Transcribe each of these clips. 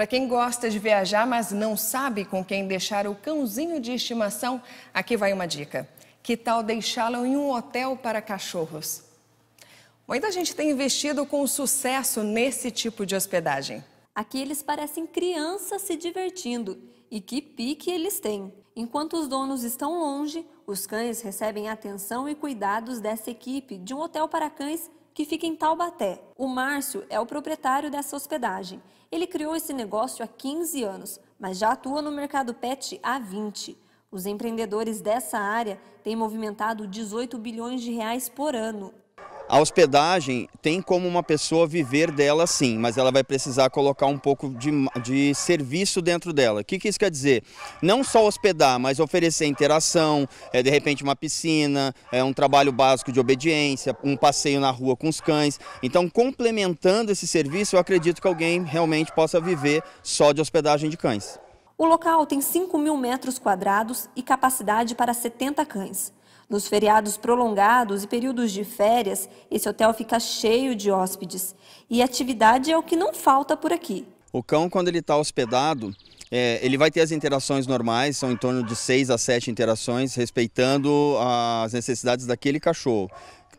Para quem gosta de viajar, mas não sabe com quem deixar o cãozinho de estimação, aqui vai uma dica. Que tal deixá-lo em um hotel para cachorros? Muita gente tem investido com sucesso nesse tipo de hospedagem. Aqui eles parecem crianças se divertindo e que pique eles têm. Enquanto os donos estão longe, os cães recebem atenção e cuidados dessa equipe de um hotel para cães que fica em Taubaté. O Márcio é o proprietário dessa hospedagem. Ele criou esse negócio há 15 anos, mas já atua no mercado pet há 20. Os empreendedores dessa área têm movimentado 18 bilhões de reais por ano. A hospedagem tem como uma pessoa viver dela sim, mas ela vai precisar colocar um pouco de, de serviço dentro dela. O que, que isso quer dizer? Não só hospedar, mas oferecer interação, é, de repente uma piscina, é, um trabalho básico de obediência, um passeio na rua com os cães. Então, complementando esse serviço, eu acredito que alguém realmente possa viver só de hospedagem de cães. O local tem 5 mil metros quadrados e capacidade para 70 cães. Nos feriados prolongados e períodos de férias, esse hotel fica cheio de hóspedes. E atividade é o que não falta por aqui. O cão, quando ele está hospedado, é, ele vai ter as interações normais, são em torno de 6 a 7 interações, respeitando as necessidades daquele cachorro.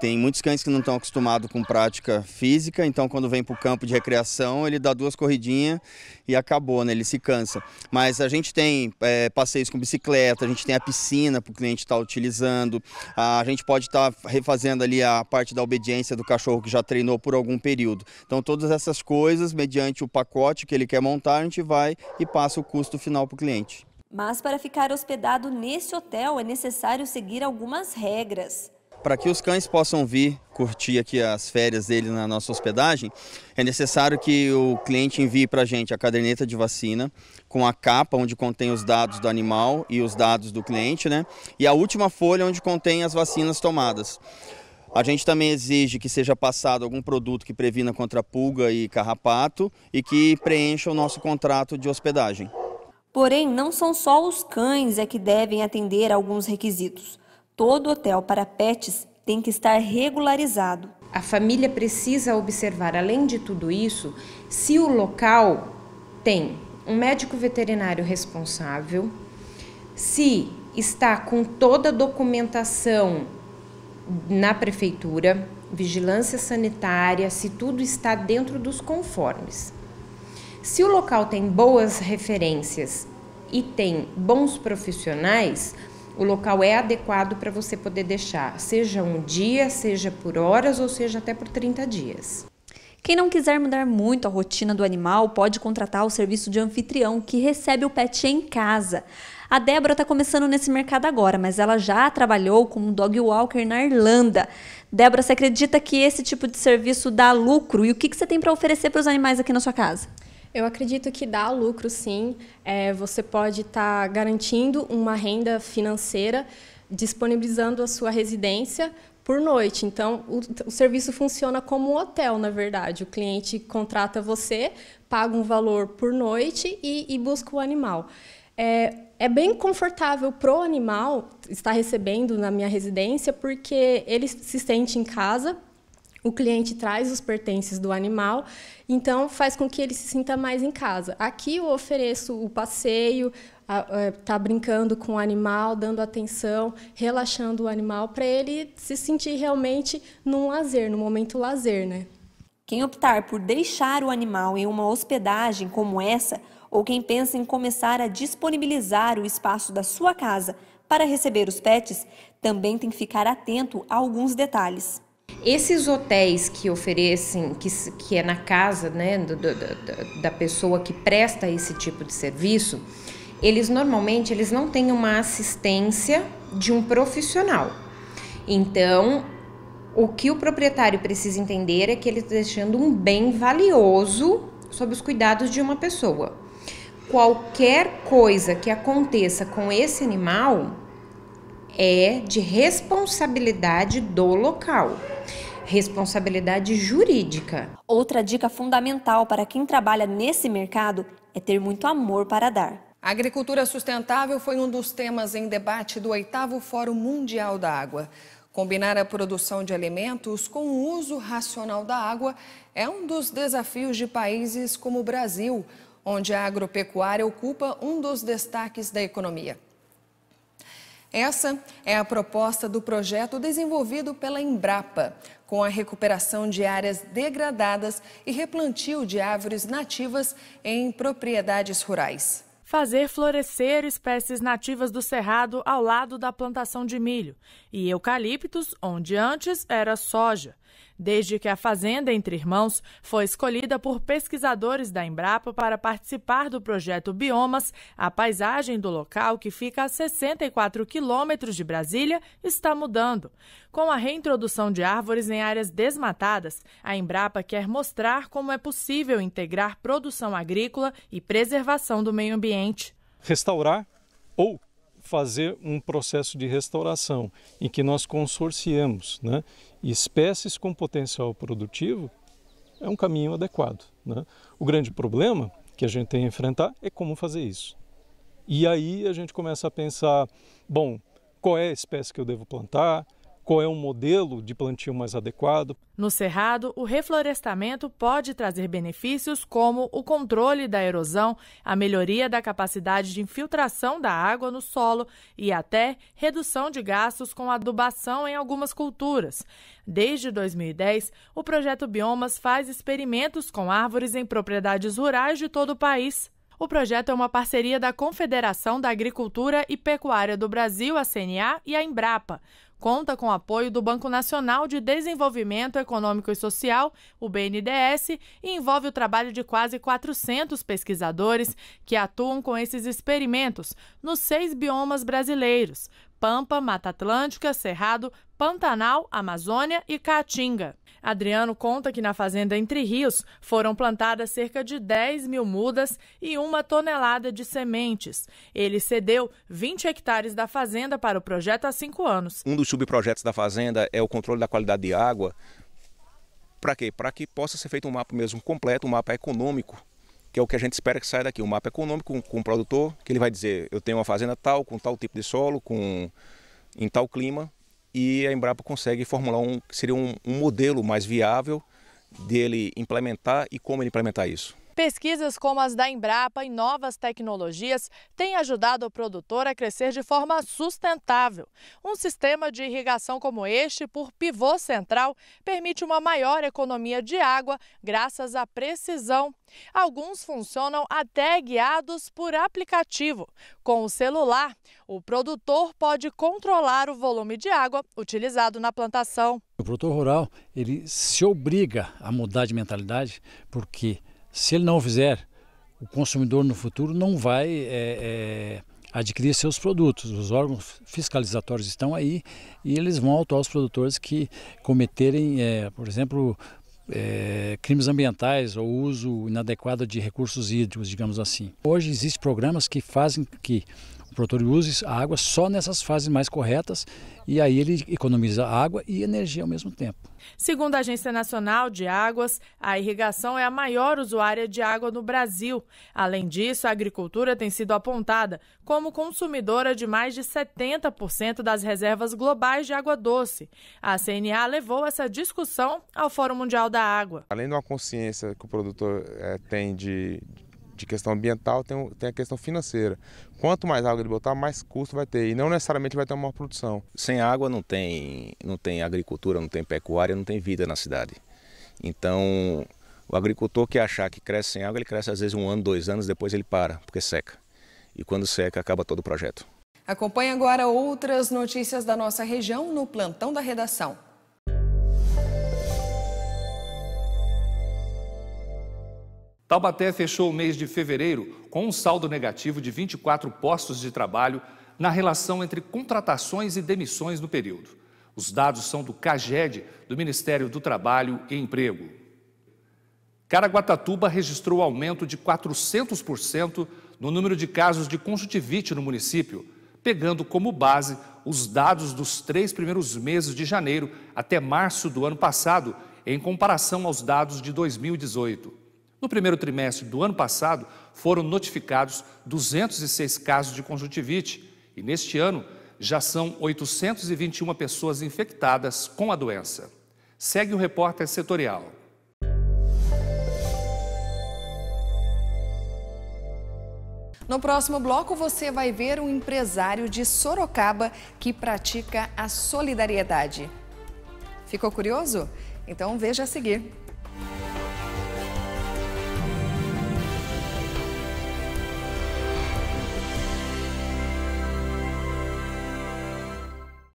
Tem muitos cães que não estão acostumados com prática física, então quando vem para o campo de recreação, ele dá duas corridinhas e acabou, né? ele se cansa. Mas a gente tem é, passeios com bicicleta, a gente tem a piscina para o cliente estar tá utilizando, a, gente pode estar tá refazendo ali a parte da obediência do cachorro que já treinou por algum período. Então todas essas coisas, mediante o pacote que ele quer montar, a gente vai e passa o custo final para o cliente. Mas para ficar hospedado nesse hotel é necessário seguir algumas regras. Para que os cães possam vir curtir aqui as férias dele na nossa hospedagem, é necessário que o cliente envie para a gente a caderneta de vacina com a capa onde contém os dados do animal e os dados do cliente, né? E a última folha onde contém as vacinas tomadas. A gente também exige que seja passado algum produto que previna contra pulga e carrapato e que preencha o nosso contrato de hospedagem. Porém, não são só os cães é que devem atender a alguns requisitos. Todo hotel para pets tem que estar regularizado. A família precisa observar, além de tudo isso, se o local tem um médico veterinário responsável, se está com toda a documentação na prefeitura, vigilância sanitária, se tudo está dentro dos conformes. Se o local tem boas referências e tem bons profissionais, o local é adequado para você poder deixar, seja um dia, seja por horas ou seja até por 30 dias. Quem não quiser mudar muito a rotina do animal pode contratar o serviço de anfitrião que recebe o pet em casa. A Débora está começando nesse mercado agora, mas ela já trabalhou como dog walker na Irlanda. Débora, você acredita que esse tipo de serviço dá lucro? E o que, que você tem para oferecer para os animais aqui na sua casa? Eu acredito que dá lucro, sim. É, você pode estar tá garantindo uma renda financeira, disponibilizando a sua residência por noite. Então, o, o, serviço funciona como um hotel, na verdade. O cliente contrata você, paga um valor por noite e, e busca o animal. É, é bem confortável para o animal estar recebendo na minha residência, porque ele se sente em casa, o cliente traz os pertences do animal, então faz com que ele se sinta mais em casa. Aqui eu ofereço o passeio, tá brincando com o animal, dando atenção, relaxando o animal para ele se sentir realmente num lazer, no momento lazer, né? Quem optar por deixar o animal em uma hospedagem como essa, ou quem pensa em começar a disponibilizar o espaço da sua casa para receber os pets, também tem que ficar atento a alguns detalhes. Esses hotéis que oferecem, que, que é na casa né, do, do, da pessoa que presta esse tipo de serviço, eles normalmente eles não têm uma assistência de um profissional. Então, o que o proprietário precisa entender é que ele está deixando um bem valioso sob os cuidados de uma pessoa. Qualquer coisa que aconteça com esse animal é de responsabilidade do local responsabilidade jurídica. Outra dica fundamental para quem trabalha nesse mercado é ter muito amor para dar. A agricultura sustentável foi um dos temas em debate do oitavo Fórum Mundial da Água. Combinar a produção de alimentos com o uso racional da água é um dos desafios de países como o Brasil, onde a agropecuária ocupa um dos destaques da economia. Essa é a proposta do projeto desenvolvido pela Embrapa, com a recuperação de áreas degradadas e replantio de árvores nativas em propriedades rurais. Fazer florescer espécies nativas do cerrado ao lado da plantação de milho e eucaliptos, onde antes era soja desde que a Fazenda Entre Irmãos foi escolhida por pesquisadores da Embrapa para participar do projeto Biomas, a paisagem do local, que fica a 64 quilômetros de Brasília, está mudando. Com a reintrodução de árvores em áreas desmatadas, a Embrapa quer mostrar como é possível integrar produção agrícola e preservação do meio ambiente. Restaurar ou fazer um processo de restauração em que nós consorciemos né, espécies com potencial produtivo é um caminho adequado. Né? O grande problema que a gente tem a enfrentar é como fazer isso. E aí a gente começa a pensar, bom, qual é a espécie que eu devo plantar, qual é o modelo de plantio mais adequado. No Cerrado, o reflorestamento pode trazer benefícios como o controle da erosão, a melhoria da capacidade de infiltração da água no solo e até redução de gastos com adubação em algumas culturas. Desde 2010, o projeto Biomas faz experimentos com árvores em propriedades rurais de todo o país. O projeto é uma parceria da Confederação da Agricultura e Pecuária do Brasil, a CNA, e a Embrapa conta com o apoio do Banco Nacional de Desenvolvimento Econômico e Social, o BNDES, e envolve o trabalho de quase 400 pesquisadores que atuam com esses experimentos nos seis biomas brasileiros, Pampa, Mata Atlântica, Cerrado, Pantanal, Amazônia e Caatinga. Adriano conta que na fazenda Entre Rios foram plantadas cerca de 10 mil mudas e uma tonelada de sementes. Ele cedeu 20 hectares da fazenda para o projeto há cinco anos. Um dos subprojetos da fazenda é o controle da qualidade de água. Para quê? Para que possa ser feito um mapa mesmo completo, um mapa econômico que é o que a gente espera que saia daqui. Um mapa econômico é com, com o produtor, que ele vai dizer, eu tenho uma fazenda tal, com tal tipo de solo, com em tal clima, e a Embrapa consegue formular um, seria um, um modelo mais viável dele implementar e como ele implementar isso. Pesquisas como as da Embrapa em novas tecnologias têm ajudado o produtor a crescer de forma sustentável. Um sistema de irrigação como este, por pivô central, permite uma maior economia de água graças à precisão. Alguns funcionam até guiados por aplicativo. Com o celular, o produtor pode controlar o volume de água utilizado na plantação. O produtor rural, ele se obriga a mudar de mentalidade porque se ele não fizer, o consumidor no futuro não vai é, é, adquirir seus produtos. Os órgãos fiscalizatórios estão aí e eles vão autuar os produtores que cometerem, é, por exemplo, é, crimes ambientais ou uso inadequado de recursos hídricos, digamos assim. Hoje existem programas que fazem que o produtor usa a água só nessas fases mais corretas e aí ele economiza água e energia ao mesmo tempo. Segundo a Agência Nacional de Águas, a irrigação é a maior usuária de água no Brasil. Além disso, a agricultura tem sido apontada como consumidora de mais de 70% das reservas globais de água doce. A CNA levou essa discussão ao Fórum Mundial da Água. Além de uma consciência que o produtor é, tem de de questão ambiental, tem, tem a questão financeira. Quanto mais água ele botar, mais custo vai ter. E não necessariamente vai ter uma maior produção. Sem água não tem, não tem agricultura, não tem pecuária, não tem vida na cidade. Então, o agricultor que achar que cresce sem água, ele cresce às vezes um ano, dois anos, depois ele para, porque seca. E quando seca, acaba todo o projeto. Acompanhe agora outras notícias da nossa região no plantão da redação. Taubaté fechou o mês de fevereiro com um saldo negativo de 24 postos de trabalho na relação entre contratações e demissões no período. Os dados são do CAGED, do Ministério do Trabalho e Emprego. Caraguatatuba registrou aumento de 400% no número de casos de conjuntivite no município, pegando como base os dados dos três primeiros meses de janeiro até março do ano passado, em comparação aos dados de 2018. No primeiro trimestre do ano passado, foram notificados 206 casos de conjuntivite e neste ano já são 821 pessoas infectadas com a doença. Segue o repórter setorial. No próximo bloco, você vai ver um empresário de Sorocaba que pratica a solidariedade. Ficou curioso? Então veja a seguir.